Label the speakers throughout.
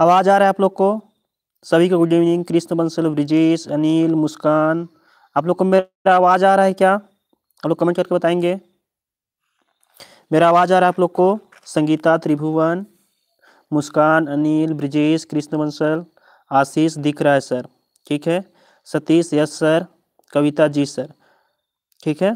Speaker 1: आवाज़ आ रहा है आप लोग को सभी को गुड इवनिंग कृष्ण बंसल ब्रिजेश अनिल मुस्कान आप लोग को मेरा आवाज़ आ रहा है क्या आप लोग कमेंट करके बताएंगे मेरा आवाज़ आ रहा है आप लोग को संगीता त्रिभुवन मुस्कान अनिल ब्रिजेश कृष्ण बंसल आशीष दिख रहा है सर ठीक है Satish yes sir Kavita ji sir ठीक है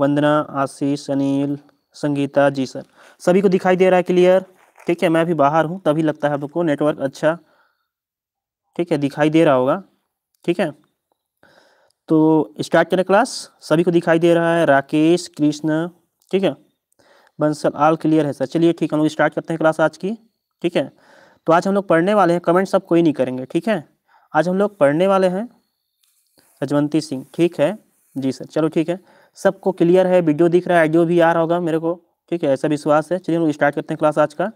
Speaker 1: वंदना आशीष अनिल संगीता जी सर सभी को दिखाई दे रहा है क्लियर ठीक है मैं अभी बाहर हूँ तभी लगता है आपको नेटवर्क अच्छा ठीक है दिखाई दे रहा होगा ठीक है तो स्टार्ट करें क्लास सभी को दिखाई दे रहा है राकेश कृष्ण ठीक है बंसल आल क्लियर है सर चलिए ठीक है हम लोग स्टार्ट करते हैं क्लास आज की ठीक है तो आज हम लोग पढ़ने वाले हैं कमेंट सब कोई नहीं करेंगे ठीक है आज हम लोग पढ़ने वाले हैं रजवंती सिंह ठीक है जी सर चलो ठीक है सबको क्लियर है वीडियो दिख रहा है आइडियो भी आ रहा होगा मेरे को ठीक है ऐसा विश्वास है चलिए हम लोग स्टार्ट करते हैं क्लास आज का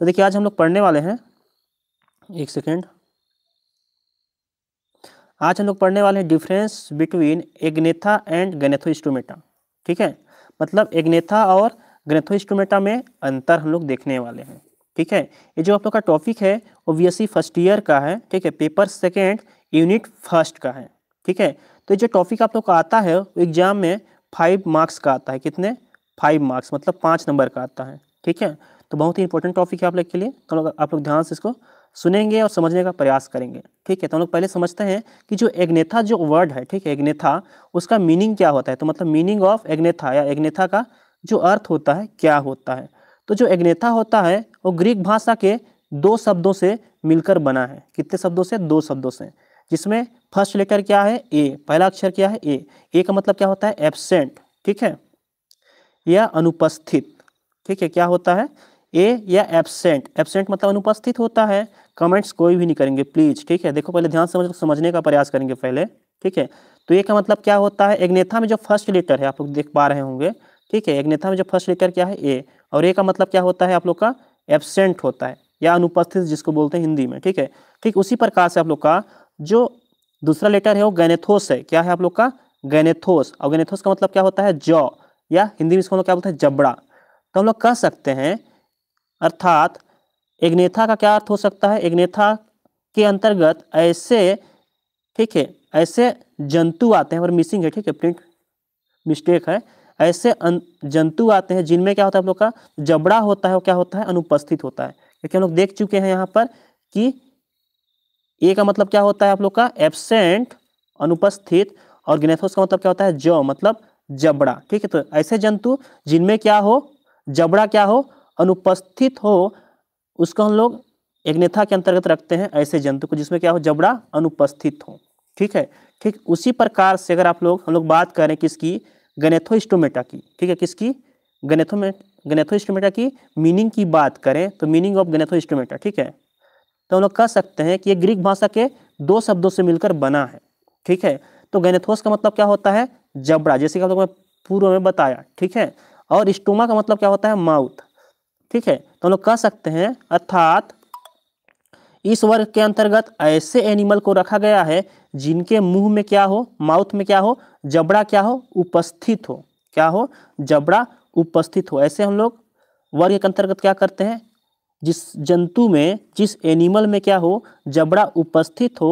Speaker 1: तो देखिए आज हम लोग पढ़ने वाले हैं एक सेकेंड आज हम लोग पढ़ने वाले हैं difference between Agnatha and Gnathostomata ठीक है मतलब एग्नेथा और ग्रेथोस्टोमेटा में अंतर हम लोग देखने वाले हैं ठीक है ये जो आप लोग का टॉपिक है बी फर्स्ट ईयर का है ठीक है पेपर सेकेंड यूनिट फर्स्ट का है ठीक है तो जो टॉपिक आप लोग का आता है एग्जाम में फाइव मार्क्स का आता है कितने फाइव मार्क्स मतलब पाँच नंबर का आता है ठीक है तो बहुत ही इंपॉर्टेंट टॉपिक है आप लोग के लिए तो लोग आप लोग ध्यान से इसको सुनेंगे और समझने का प्रयास करेंगे ठीक है तो हम लोग पहले समझते हैं कि जो एग्नेथा जो वर्ड है ठीक है एग्नेथा उसका मीनिंग क्या होता है तो मतलब मीनिंग ऑफ एग्नेथा या एग्नेथा का जो अर्थ होता है क्या होता है तो जो एग्नेथा होता है वो ग्रीक भाषा के दो शब्दों से मिलकर बना है कितने शब्दों से दो शब्दों से जिसमें फर्स्ट लेटर क्या है ए पहला अक्षर क्या है ए ए का मतलब क्या होता है एबसेंट ठीक है या अनुपस्थित ठीक है क्या होता है ए या एबसेंट एबसेंट मतलब अनुपस्थित होता है कमेंट्स कोई भी नहीं करेंगे प्लीज ठीक है देखो पहले ध्यान समझ समझने का प्रयास करेंगे पहले ठीक है तो ये का मतलब क्या होता है एग्नेथा में जो फर्स्ट लेटर है आप लोग देख पा रहे होंगे ठीक है एग्नेथा में जो फर्स्ट लेटर क्या है ए और ए का मतलब क्या होता है आप लोग का एबसेंट होता है या अनुपस्थित जिसको बोलते हैं हिंदी में ठीक है ठीक उसी प्रकार से आप लोग का जो दूसरा लेटर है वो गैनेथोस है क्या है आप लोग का गैनेथोस और गैनेथोस का मतलब क्या होता है जौ या हिंदी में इसको हम लोग क्या बोलते हैं जबड़ा तो हम लोग कह सकते हैं अर्थात एग्नेथा का क्या अर्थ हो सकता है एग्नेथा के अंतर्गत ऐसे ठीक है ऐसे जंतु आते हैं और मिसिंग है ठीक है प्रिंट मिस्टेक है ऐसे जंतु आते हैं जिनमें क्या होता है हम लोग का जबड़ा होता है वो क्या होता है अनुपस्थित होता है क्योंकि हम लोग देख चुके हैं यहाँ पर कि ए का मतलब क्या होता है आप लोग का एबसेंट अनुपस्थित और गिनेथोस का मतलब क्या होता है ज मतलब जबड़ा ठीक है तो ऐसे जंतु जिनमें क्या हो जबड़ा क्या हो अनुपस्थित हो उसको हम लोग एग्नेथा के अंतर्गत रखते हैं ऐसे जंतु को जिसमें क्या हो जबड़ा अनुपस्थित हो ठीक है ठीक उसी प्रकार से अगर आप लोग हम लोग बात करें किसकी गनेथोस्टोमेटा की ठीक है किसकी गणेथो गनेथोस्टोमेटा की मीनिंग की बात करें तो मीनिंग ऑफ गनेथोस्टोमेटा ठीक है तो हम लोग कह सकते हैं कि ये ग्रीक भाषा के दो शब्दों से मिलकर बना है ठीक है तो गैनेथोस का मतलब क्या होता है जबड़ा जैसे कि हम लोग पूर्व में बताया ठीक है और स्टोमा का मतलब क्या होता है माउथ ठीक है तो हम लोग कह सकते हैं अर्थात इस वर्ग के अंतर्गत ऐसे एनिमल को रखा गया है जिनके मुंह में क्या हो माउथ में क्या हो जबड़ा क्या हो उपस्थित हो क्या हो जबड़ा उपस्थित हो ऐसे हम लोग वर्ग के अंतर्गत क्या करते हैं जिस जंतु में जिस एनिमल में क्या हो जबड़ा उपस्थित हो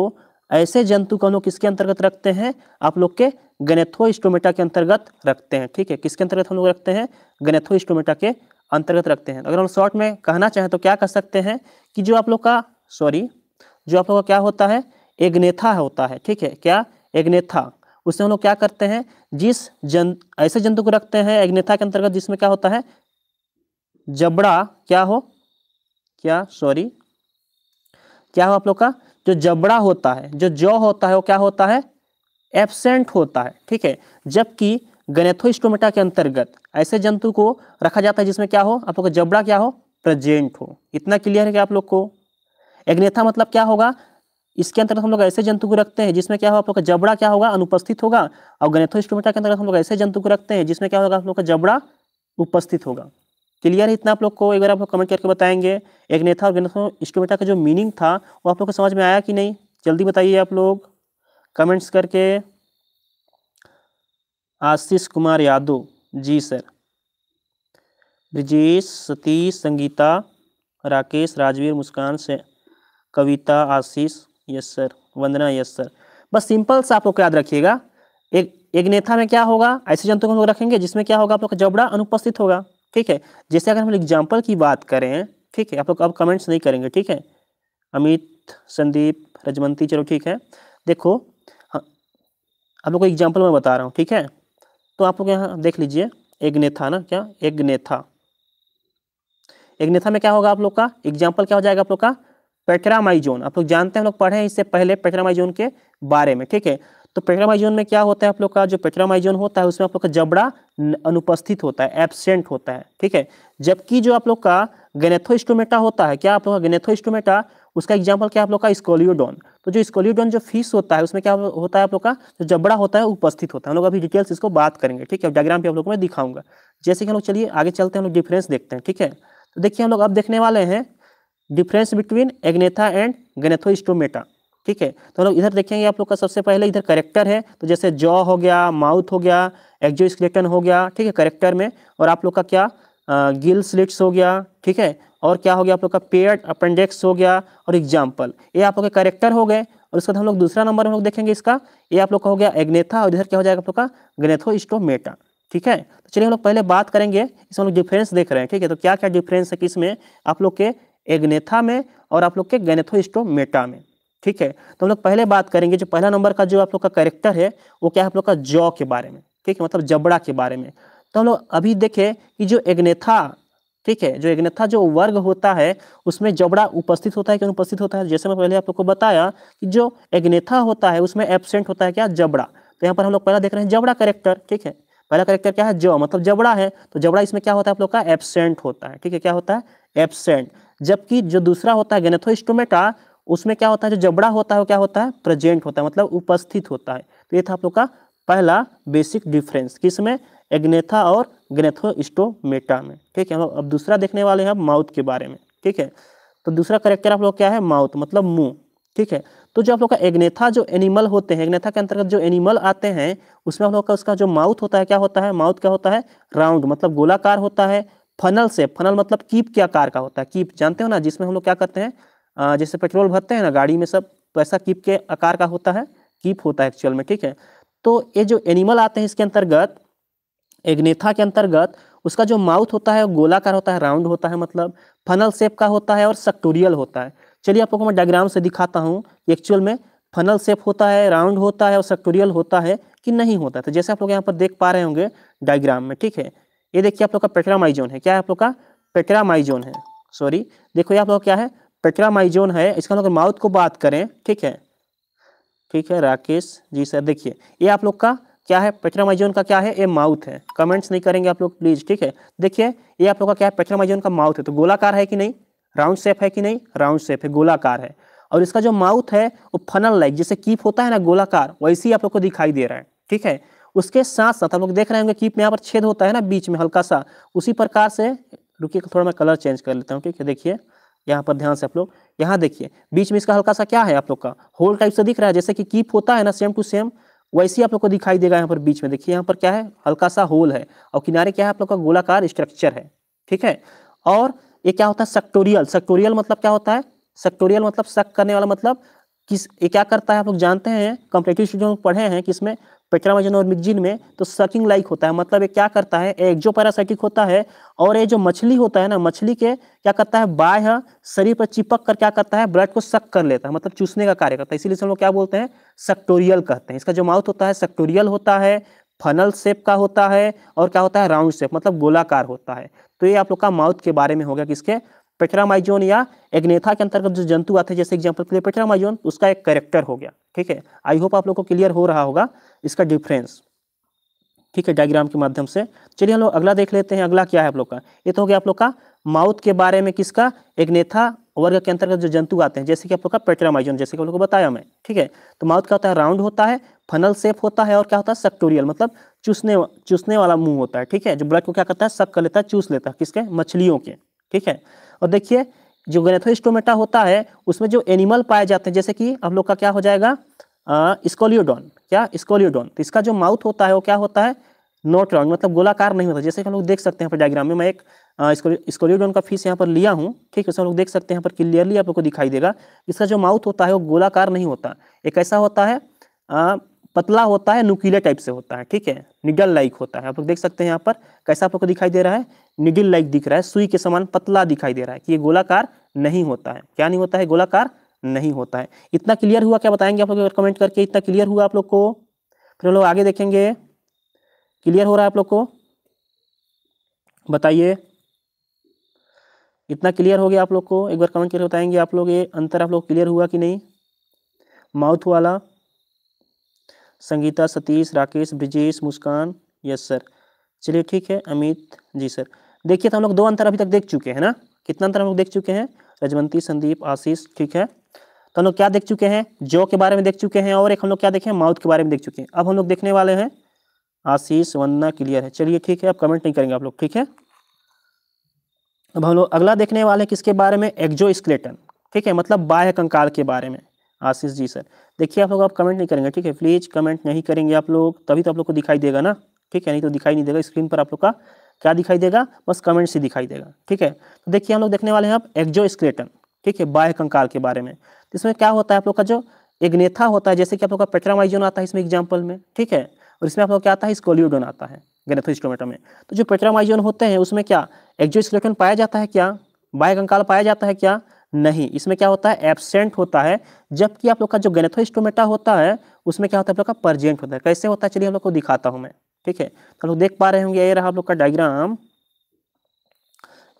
Speaker 1: ऐसे जंतु को हम लोग किसके अंतर्गत रखते हैं आप लोग के गनेथोस्टोमेटा के अंतर्गत रखते हैं ठीक है किसके अंतर्गत हम लोग रखते हैं गनेथोस्टोमेटा के अंतर्गत रखते हैं अगर हम शॉर्ट में कहना चाहें तो क्या कर सकते हैं कि जो आप लोग का सॉरी जो आप लोग का क्या होता है एग्नेथा होता है ठीक है क्या एग्नेथा उससे हम लोग क्या करते हैं जिस जन ऐसे जंतु को रखते हैं एग्नेथा के अंतर्गत जिसमें क्या होता है जबड़ा क्या हो क्या सॉरी क्या हो आप लोग का जो जबड़ा होता है जो जौ होता है वो क्या होता है एबसेंट होता है ठीक है जबकि गनेथोस्टोमेटा के अंतर्गत ऐसे जंतु को रखा जाता है जिसमें क्या हो आप लोग का जबड़ा क्या हो प्रजेंट हो इतना क्लियर है कि आप लोग को एग्नेथा मतलब क्या होगा इसके अंतर्गत हम लोग ऐसे जंतु को रखते हैं जिसमें क्या हो आप लोग का जबड़ा क्या होगा अनुपस्थित होगा और गनेथोस्टोमेटा के अंतर्गत हम लोग ऐसे जंतु को रखते हैं जिसमें क्या होगा आप लोग का जबड़ा उपस्थित होगा क्लियर है इतना आप लोग को एक बार आप लोग कमेंट करके बताएंगे एक नेथा और गनेथो स्टोमेटा का जो मीनिंग था वो आप लोग को समझ में आया कि नहीं जल्दी बताइए आप लोग कमेंट्स करके आशीष कुमार यादव जी सर ब्रजेश सतीश संगीता राकेश राजवीर मुस्कान से Kavita Ashish yes sir Vandana yes sir बस सिंपल सा आप लोग याद रखिएगा एक एक नेता में क्या होगा ऐसे जंतु को हम लोग रखेंगे जिसमें क्या होगा आप लोग का जबड़ा अनुपस्थित होगा ठीक है जैसे अगर हम एग्जाम्पल की बात करें ठीक है आप लोग अब कमेंट्स नहीं करेंगे ठीक है अमित संदीप रजमंती चलो ठीक है देखो हाँ, आप लोग को एग्जाम्पल मैं बता रहा हूँ ठीक है तो आप लोग यहाँ देख लीजिए एग्नेथा ना क्या एग्नेथा एग्नेथा में क्या होगा आप लोग का एग्जाम्पल क्या हो जाएगा आप लोग का पेट्रामाइजोन आप लोग जानते हैं हम लोग पढ़े हैं इससे पहले पेट्रामाइजोन के बारे में ठीक है तो पेट्रामाइजोन में क्या होता है आप लोग का जो पेट्रामाइजोन होता है उसमें आप लोग का जबड़ा अनुपस्थित होता है एबसेंट होता है ठीक है जबकि जो आप लोग का गेनेथोस्टोमेटा होता है क्या आप लोग का गेनेथोस्टोमेटा उसका एग्जाम्पल क्या आप लोग का स्कोलियोडॉन तो जो स्कोलियोडॉन जो फिश होता है उसमें क्या होता है आप लोग का जो जबड़ा होता है उपस्थित होता है हम लोग अभी डिटेल्स इसको बात करेंगे ठीक है डायग्राम भी आप लोग को मैं दिखाऊंगा जैसे कि हम लोग चलिए आगे चलते हैं हम लोग डिफरेंस देखते हैं ठीक है तो देखिए हम लोग अब देखने वाले हैं difference between Agnatha and Gnathostomata ठीक है तो हम लोग इधर देखेंगे आप लोग का सबसे पहले इधर करेक्टर है तो जैसे जॉ हो गया माउथ हो गया एग्जो हो गया ठीक है करेक्टर में और आप लोग का क्या गिल स्लिट्स हो गया ठीक है और क्या हो गया आप लोग का पेयर अपेंडिक्स हो गया और एग्जाम्पल ये आप लोग के करेक्टर हो गए और उसके बाद हम लोग दूसरा नंबर हम लोग देखेंगे इसका ये आप लोग का हो गया एग्नेथा और इधर क्या हो जाएगा आप लोग का ग्नेथो स्टोमेटा ठीक है तो चलिए हम लोग पहले बात करेंगे इसमें हम लोग डिफरेंस देख रहे हैं ठीक है तो क्या क्या डिफरेंस है कि इसमें आप लोग के एग्नेथा में और आप लोग के गैनेथोस्टोमेटा में ठीक है तो हम लोग पहले बात करेंगे जो पहला नंबर का जो आप लोग का करेक्टर है वो क्या है आप लोग का जॉ के बारे में ठीक है मतलब जबड़ा के बारे में तो हम लोग अभी देखें कि जो एग्नेथा ठीक है जो एग्नेथा जो वर्ग होता है उसमें जबड़ा उपस्थित होता है कि अनुपस्थित होता है जैसे मैं पहले आप लोग को बताया कि जो एग्नेथा होता है उसमें एबसेंट होता है क्या जबड़ा तो यहाँ पर हम लोग पहला देख रहे हैं जबड़ा करेक्टर ठीक है पहला करेक्टर क्या है जो मतलब जबड़ा है तो जबड़ा इसमें क्या होता है आप लोग का एबसेंट होता है ठीक है क्या होता है एबसेंट जबकि जो दूसरा होता है गेनेथोस्टोमेटा उसमें क्या होता है जो जबड़ा होता है वो क्या होता है प्रेजेंट होता है मतलब उपस्थित होता है तो ये था आप लोग का पहला बेसिक डिफरेंस किसमें एग्नेथा और ग्नेथोस्टोमेटा में ठीक है अब दूसरा देखने वाले हैं माउथ के बारे में ठीक है तो दूसरा करेक्टर आप लोग क्या है माउथ मतलब मुंह ठीक है तो जो आप लोग का एग्नेथा जो एनिमल होते हैं एग्नेथा के अंतर्गत जो एनिमल आते हैं उसमें आप लोग का उसका जो माउथ होता है क्या होता है माउथ क्या होता है राउंड मतलब गोलाकार होता है फनल से फनल मतलब कीप के आकार का होता है कीप जानते हो ना जिसमें हम लोग क्या करते हैं जैसे पेट्रोल भरते हैं ना गाड़ी में सब तो ऐसा कीप के आकार का होता है कीप होता है एक्चुअल में ठीक है तो ये जो एनिमल आते हैं इसके अंतर्गत एग्नेथा के अंतर्गत उसका जो माउथ होता है वो गोलाकार होता है राउंड होता है मतलब फनल शेप का होता है और सक्टोरियल होता है चलिए आप को मैं डायग्राम से दिखाता हूँ एक्चुअल में फनल सेप होता है राउंड होता है और सेक्टोरियल होता है कि नहीं होता है तो जैसे आप लोग यहाँ पर देख पा रहे होंगे डायग्राम में ठीक है ये देखिए आप लोग का पेट्रामाइजोन है क्या है आप लोग का पेट्रामाइजोन है सॉरी देखो ये आप लोग क्या है पेट्रामाइजोन है इसका हम लोग माउथ को बात करें ठीक है ठीक है राकेश जी सर देखिए ये आप लोग का क्या है पेट्रामाइजोन का क्या है ये माउथ है कमेंट्स नहीं करेंगे आप लोग प्लीज ठीक है देखिए ये आप लोग का क्या है पेट्रामाइजोन का माउथ है तो गोलाकार है कि नहीं राउंड शेप है कि नहीं राउंड शेप है गोलाकार है और इसका जो माउथ है वो फनल लाइक जैसे कीप होता है ना गोलाकार वैसे ही आप लोग को दिखाई दे रहा है ठीक है उसके साथ साथ हम लोग देख रहे होंगे कीप में यहाँ पर छेद होता है ना बीच में हल्का सा उसी प्रकार से रुकी थोड़ा मैं कलर चेंज कर लेता हूँ ठीक है देखिए यहाँ पर ध्यान से आप लोग यहाँ देखिए बीच में इसका हल्का सा क्या है आप लोग का होल टाइप से दिख रहा है जैसे कि कीप होता है ना सेम टू सेम वैसे आप लोग को दिखाई देगा यहाँ पर बीच में देखिए यहाँ पर क्या है हल्का सा होल है और किनारे क्या है आप लोग का गोलाकार स्ट्रक्चर है ठीक है और ये क्या होता है सेक्टोरियल सेक्टोरियल मतलब क्या होता है सेक्टोरियल मतलब सक करने वाला मतलब किस ये क्या करता है आप लोग जानते हैं कंपटेटिव जो पढ़े हैं कि इसमें पेट्रामाइजन और मिगजिन में तो सकिंग लाइक होता है मतलब ये क्या करता है एक्जो पैरासाइटिक होता है और ये जो मछली होता है ना मछली के क्या करता है बाह्य शरीर पर चिपक कर क्या करता है ब्लड को सक कर लेता है मतलब चूसने का कार्य करता है इसीलिए हम लोग क्या बोलते हैं सेक्टोरियल कहते हैं इसका जो माउथ होता है सेक्टोरियल होता है फनल शेप का होता है और क्या होता है राउंड शेप मतलब गोलाकार होता है तो ये आप लोग का माउथ के बारे में हो गया किसके पेट्रामाइजोन या एग्नेथा के अंतर्गत जो जंतु आते हैं जैसे एग्जाम्पल के लिए पेट्रामाइजोन उसका एक करेक्टर हो गया ठीक है आई होप आप लोग को क्लियर हो रहा होगा इसका डिफरेंस ठीक है डायग्राम के माध्यम से चलिए हम लोग अगला देख लेते हैं अगला क्या है आप लोग का ये तो हो गया आप लोग का माउथ के बारे में किसका एग्नेथा वर्ग के अंतर्गत जो जंतु आते हैं जैसे कि आप लोग का पेट्रामाइजोन जैसे कि आप लोग को बताया मैं ठीक है तो माउथ क्या होता है राउंड होता है फनल सेप होता है और क्या होता है सेक्टोरियल मतलब चूसने चूसने वाला मुंह होता है ठीक है जो ब्लड को क्या करता है सक कर लेता है चूस लेता है किसके मछलियों के ठीक है और देखिए जो गैनेथोस्टोमेटा होता है उसमें जो एनिमल पाए जाते हैं जैसे कि हम लोग का क्या हो जाएगा स्कोलियोडॉन क्या स्कोलियोडॉन तो इसका जो माउथ होता है वो क्या होता है नोट राउंड मतलब गोलाकार नहीं होता जैसे कि हम लोग देख सकते हैं पर डायग्राम में मैं एक स्कोलियोडॉन का फीस यहाँ पर लिया हूँ ठीक है हम लोग देख सकते हैं यहाँ पर क्लियरली आप लोग को दिखाई देगा इसका जो माउथ होता है वो गोलाकार नहीं होता एक ऐसा होता है पतला होता है नुकीले टाइप से होता है ठीक है निडल लाइक होता है आप लोग देख सकते हैं यहाँ पर कैसा आप लोग को दिखाई दे रहा है निगल लाइक दिख रहा है सुई के समान पतला दिखाई दे रहा है कि ये गोलाकार नहीं होता है क्या नहीं होता है गोलाकार नहीं होता है इतना क्लियर हुआ क्या बताएंगे आप लोग कमेंट करके इतना क्लियर हुआ आप लोग को फिर हम लोग आगे देखेंगे क्लियर हो रहा है आप लोग को बताइए इतना क्लियर हो गया आप लोग को एक बार कमेंट करके बताएंगे आप लोग ये अंतर आप लोग क्लियर हुआ कि नहीं माउथ वाला संगीता सतीश राकेश ब्रिजेश मुस्कान यस सर चलिए ठीक है अमित जी सर देखिए तो हम लोग दो अंतर अभी तक देख चुके हैं ना कितना अंतर हम लोग देख चुके हैं रजवंती संदीप आशीष ठीक है तो हम लोग क्या देख चुके हैं जौ के बारे में देख चुके हैं और एक हम लोग क्या देखें माउथ के बारे में देख चुके हैं अब हम लोग देखने वाले हैं आशीष वंदना क्लियर है चलिए ठीक है अब कमेंट नहीं करेंगे आप लोग ठीक है अब हम लोग अगला देखने वाले हैं किसके बारे में एक्जो ठीक है मतलब बाह्य कंकाल के बारे में आशीष जी सर देखिए आप लोग आप कमेंट नहीं करेंगे ठीक है प्लीज़ कमेंट नहीं करेंगे आप लोग तभी तो आप लोग को दिखाई देगा ना ठीक है नहीं तो दिखाई नहीं देगा स्क्रीन पर आप लोग का क्या दिखाई देगा बस कमेंट से दिखाई देगा ठीक है तो देखिए हम लोग देखने वाले हैं आप एक्जो ठीक है बाह्य कंकाल के बारे में तो इसमें क्या होता है आप लोग का जो एग्नेथा होता है जैसे कि आप लोग का पेट्रामाइजोन आता है इसमें एग्जाम्पल में ठीक है और इसमें आप लोग क्या आता है स्कोलियोडोन आता है गनेथोस्टोमेटा में तो जो पेट्रामाइजोन होते हैं उसमें क्या एक्जो पाया जाता है क्या बाह्य कंकाल पाया जाता है क्या नहीं इसमें क्या होता है एबसेंट होता है जबकि आप लोग का जो गेनेथोस्टोमेटा स्टोमेटा होता है उसमें क्या होता है आप लोग का परजेंट होता है कैसे होता है चलिए हम लोग को दिखाता हूँ मैं ठीक है तो लोग देख पा रहे होंगे ये रहा आप लोग का डायग्राम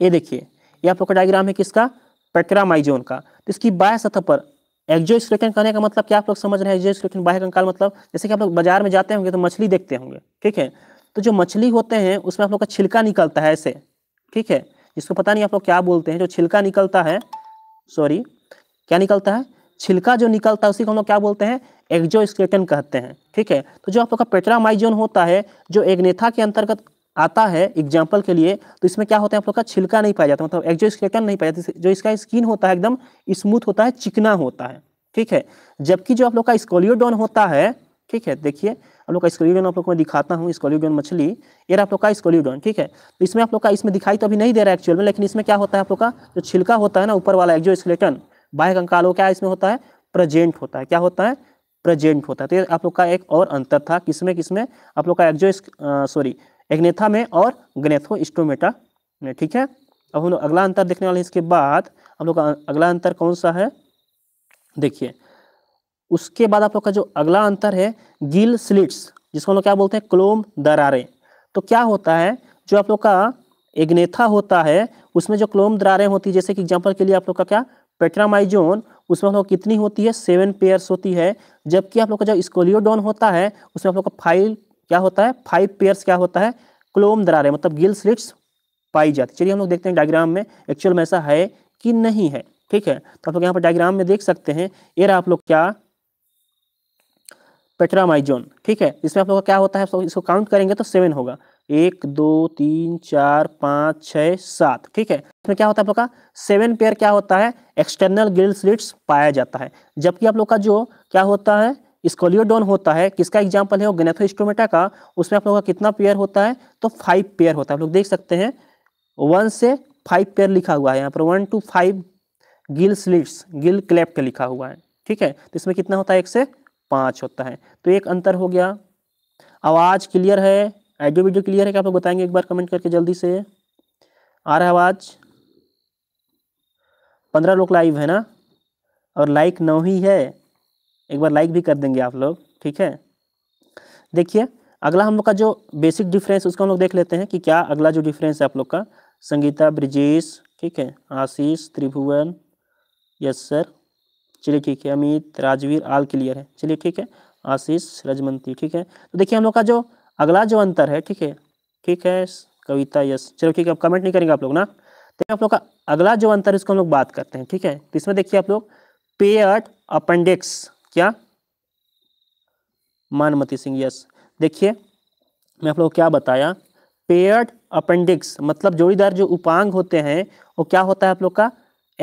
Speaker 1: ये देखिए ये आप लोग का डायग्राम है किसका पेक्रामाइजोन का तो इसकी बाय सतह पर एक्जो स्क्रेटन कहने का मतलब क्या आप लोग समझ रहे हैं एक्जो स्क्रेटन बाह्य कंकाल मतलब जैसे कि आप लोग बाजार में जाते होंगे तो मछली देखते होंगे ठीक है तो जो मछली होते हैं उसमें आप लोग का छिलका निकलता है ऐसे ठीक है जिसको पता नहीं आप लोग क्या बोलते हैं जो छिलका निकलता है सॉरी क्या निकलता है छिलका जो निकलता है उसी को हम लोग क्या बोलते हैं एक्जोस्केलेटन कहते हैं ठीक है तो जो आप लोग का पेट्रामाइजोन होता है जो एग्नेथा के अंतर्गत आता है एग्जाम्पल के लिए तो इसमें क्या होता है आप लोग का छिलका नहीं पाया जाता मतलब स्केटन नहीं पाया जाता जो इसका स्किन होता है एकदम स्मूथ होता है चिकना होता है ठीक है जबकि जो आप लोग का स्कोलियोडोन होता है ठीक है देखिए आप लोग का स्कोलियोडन आप लोग को मैं दिखाता हूँ स्कोलियोडन मछली ये आप लोग का स्कोलियोडन ठीक है तो इसमें आप लोग का इसमें दिखाई तो अभी नहीं दे रहा है एक्चुअल में लेकिन इसमें क्या होता है आप लोग का जो छिलका होता है ना ऊपर वाला एक्जो स्केलेटन बाह कंकाल हो क्या इसमें होता है प्रजेंट होता है क्या होता है प्रजेंट होता है तो ये आप लोग का एक और अंतर था किसमें किसमें आप लोग का एक्जो सॉरी एग्नेथा में और स्टोमेटा में ठीक है अब हम लोग अगला अंतर देखने वाले हैं इसके बाद हम लोग का अगला अंतर कौन सा है देखिए उसके बाद आप लोग का जो अगला अंतर है गिल स्लिट्स जिसको हम लोग क्या बोलते हैं क्लोम दरारें तो क्या होता है जो आप लोग का एग्नेथा होता है उसमें जो क्लोम दरारें होती है जैसे कि एग्जाम्पल के लिए आप लोग का क्या पेट्रामाइजोन उसमें हम लोग कितनी होती है सेवन पेयर्स होती है जबकि आप लोग का जो स्कोलियोडोन होता है उसमें आप लोग का फाइव क्या होता है फाइव पेयर्स क्या होता है क्लोम दरारें मतलब गिल स्लिट्स पाई जाती चलिए हम लोग देखते हैं डायग्राम में एक्चुअल में ऐसा है कि नहीं है ठीक है तो आप लोग यहाँ पर डायग्राम में देख सकते हैं एयर आप लोग क्या पेट्रामाइजोन ठीक है इसमें आप लोग का क्या होता है इसको काउंट करेंगे तो सेवन होगा एक दो तीन चार पाँच छः सात ठीक है इसमें क्या होता है आप लोग का सेवन पेयर क्या होता है एक्सटर्नल गिल स्लिट्स पाया जाता है जबकि आप लोग का जो क्या होता है स्कोलियोडोन होता है किसका एग्जाम्पल है वो गनेथोस्टोमेटा का उसमें आप लोगों का कितना पेयर होता है तो फाइव पेयर होता है आप लोग देख सकते हैं वन से फाइव पेयर लिखा हुआ है यहाँ पर one two five gill slits gill cleft के लिखा हुआ है ठीक है तो इसमें कितना होता है एक से पाँच होता है तो एक अंतर हो गया आवाज़ क्लियर है ऑडियो वीडियो क्लियर है क्या आप लोग बताएंगे एक बार कमेंट करके जल्दी से आ रहा है आवाज़ पंद्रह लोग लाइव है ना और लाइक नौ ही है एक बार लाइक भी कर देंगे आप लोग ठीक है देखिए अगला हम लोग का जो बेसिक डिफरेंस उसका हम लोग देख लेते हैं कि क्या अगला जो डिफरेंस है आप लोग का संगीता ब्रिजेश ठीक है आशीष त्रिभुवन यस सर चलिए ठीक है अमित राजवीर आल क्लियर है चलिए ठीक है आशीष रजमंती ठीक है तो देखिए हम लोग का जो अगला जो अंतर है ठीक है ठीक है कविता यस चलो ठीक है अब कमेंट नहीं करेंगे आप लोग ना तो आप लोग का अगला जो अंतर है उसको हम लोग बात करते हैं ठीक है तो इसमें देखिए आप लोग पेयट अपेंडिक्स क्या मानमती सिंह यस देखिए मैं आप लोग क्या बताया पेयर्ड अपेंडिक्स मतलब जोड़ीदार जो उपांग होते हैं वो क्या होता है आप लोग का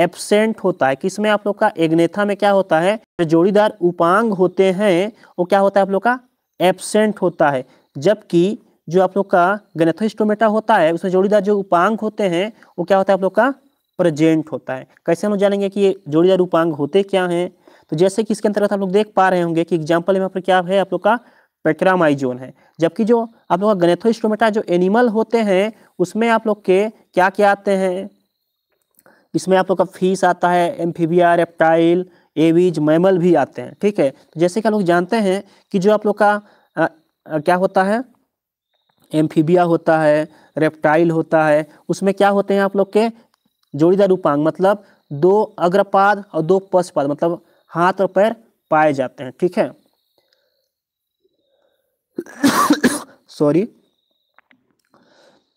Speaker 1: एब्सेंट होता है किसमें आप लोग का एग्नेथा में क्या होता है जो जोड़ीदार उपांग होते हैं वो क्या होता है आप लोग का एबसेंट होता है जबकि जो आप लोग का गनेथोस्टोमेटा होता है उसमें जोड़ीदार जो उपांग होते हैं वो क्या होता है आप लोग का प्रेजेंट होता है कैसे हम लोग जानेंगे कि ये जोड़ीदार उपांग होते क्या हैं तो जैसे कि इसके अंतर्गत आप लोग देख पा रहे होंगे कि एग्जाम्पल यहाँ पर क्या है आप लोग का पेट्रामाइजोन है जबकि जो आप लोग का गनेथोस्टोमेटा जो एनिमल होते हैं उसमें आप लोग के क्या क्या आते हैं इसमें आप लोग का फीस आता है एम्फीबिया रेप्टाइल एवीज मैमल भी आते हैं ठीक है तो जैसे कि हम लोग जानते हैं कि जो आप लोग का आ, आ, क्या होता है एम्फीबिया होता है रेप्टाइल होता है उसमें क्या होते हैं आप लोग के जोड़ीदार उपांग मतलब दो अग्रपाद और दो पशपाद मतलब हाथ और पैर पाए जाते हैं ठीक है सॉरी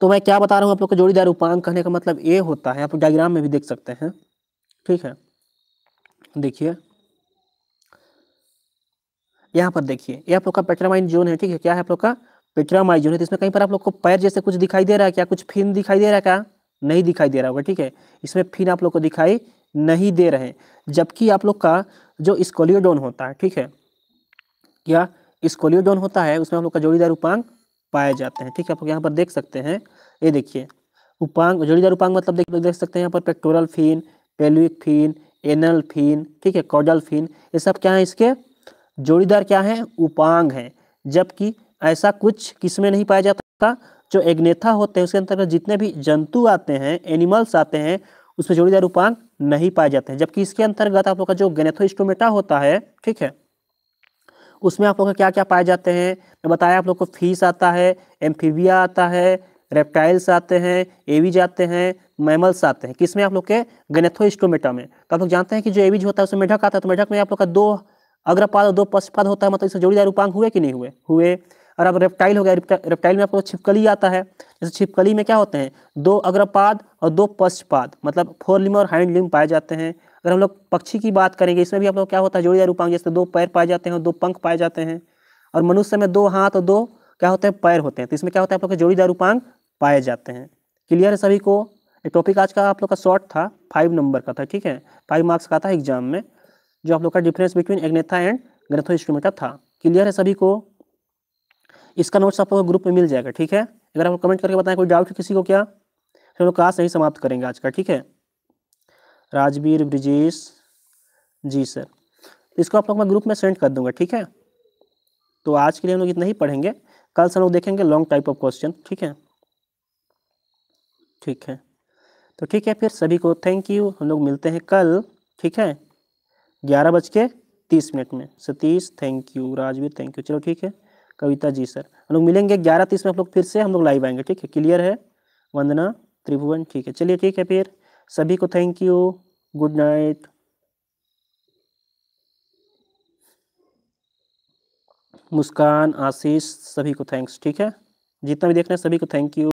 Speaker 1: तो मैं क्या बता रहा हूँ आप लोग को जोड़ीदार उपांग कहने का मतलब ये होता है आप डायग्राम में भी देख सकते हैं ठीक है देखिए यहाँ पर देखिए ये आप लोग का पेट्रामाइन जोन है ठीक है क्या है आप लोग का पेट्रामाइन जोन है तो इसमें कहीं पर आप लोग को पैर जैसे कुछ दिखाई दे रहा है क्या कुछ फिन दिखाई दे रहा है क्या नहीं दिखाई दे रहा होगा ठीक है इसमें फिन आप लोग को दिखाई नहीं दे रहे जबकि आप लोग का जो स्कोलियोडोन होता है ठीक है क्या स्कोलियोडोन होता है उसमें आप लोग का जोड़ीदार उपांग पाए जाते हैं ठीक है आप यहाँ पर देख सकते हैं ये देखिए उपांग जोड़ीदार उपांग मतलब देख देख सकते हैं यहाँ पर pectoral fin pelvic fin anal fin ठीक है कॉडल फिन ये सब क्या है इसके जोड़ीदार क्या है उपांग है जबकि ऐसा कुछ किसमें नहीं पाया जाता जो एग्नेथा होते हैं उसके अंतर्गत जितने भी जंतु आते हैं एनिमल्स आते हैं उसमें जोड़ीदार उपांग नहीं पाए जाते हैं जबकि इसके अंतर्गत आप लोग का जो गेनेथोस्टोमेटा होता है ठीक है उसमें आप लोग क्या क्या पाए जाते हैं मैं तो बताया आप लोग को फीस आता है एम्फीबिया आता है रेप्टाइल्स आते हैं एवीज आते हैं मैमल्स आते हैं किसमें आप लोग के गनेथोस्टोमेटा में तो आप लोग जानते हैं कि जो एवीज होता है उसमें मेढक आता है तो मेढक में आप लोग का दो अग्रपाद और दो पशुपाद होता है मतलब इससे जोड़ीदार रूपांग हुए कि नहीं हुए हुए और अब रेप्टाइल हो गया रेप्टाइल में आप लोग छिपकली आता है जैसे छिपकली में क्या होते हैं दो अग्रपाद और दो पश्चपाद मतलब फोर लिम और हाइंड लिम पाए जाते हैं अगर हम लोग पक्षी की बात करेंगे इसमें भी हम लोग क्या होता है जोड़ीदार उपांग जैसे दो पैर पाए जाते हैं दो पंख पाए जाते हैं और मनुष्य में दो हाथ और दो क्या होते हैं पैर होते हैं तो इसमें क्या होता है आप लोग के जोड़ीदार उपांग पाए जाते हैं क्लियर है सभी को एक टॉपिक आज का आप लोग का शॉर्ट था फाइव नंबर का था ठीक है फाइव मार्क्स का था एग्जाम में जो आप लोग का difference between Agnatha and Gnathostomata था क्लियर है सभी को इसका नोट्स आप लोग ग्रुप में मिल जाएगा ठीक है अगर आप कमेंट करके बताएं कोई डाउट किसी को क्या फिर हम लोग क्लास यही समाप्त करेंगे आज का ठीक है राजवीर ब्रिजेश जी सर इसको आप लोग मैं ग्रुप में सेंड कर दूंगा ठीक है तो आज के लिए हम लोग इतना ही पढ़ेंगे कल से हम लोग देखेंगे लॉन्ग टाइप ऑफ क्वेश्चन ठीक है ठीक है तो ठीक है फिर सभी को थैंक यू हम लोग मिलते हैं कल ठीक है ग्यारह बज के तीस मिनट में Satish thank you Rajveer thank you चलो ठीक है कविता जी सर हम लोग मिलेंगे ग्यारह तीस में आप लोग फिर से हम लोग लाइव आएंगे ठीक है क्लियर है वंदना त्रिभुवन ठीक है चलिए ठीक है फिर सभी को thank you good night Muskan Ashish सभी को थैंक्स ठीक है जितना भी देखना है सभी को थैंक यू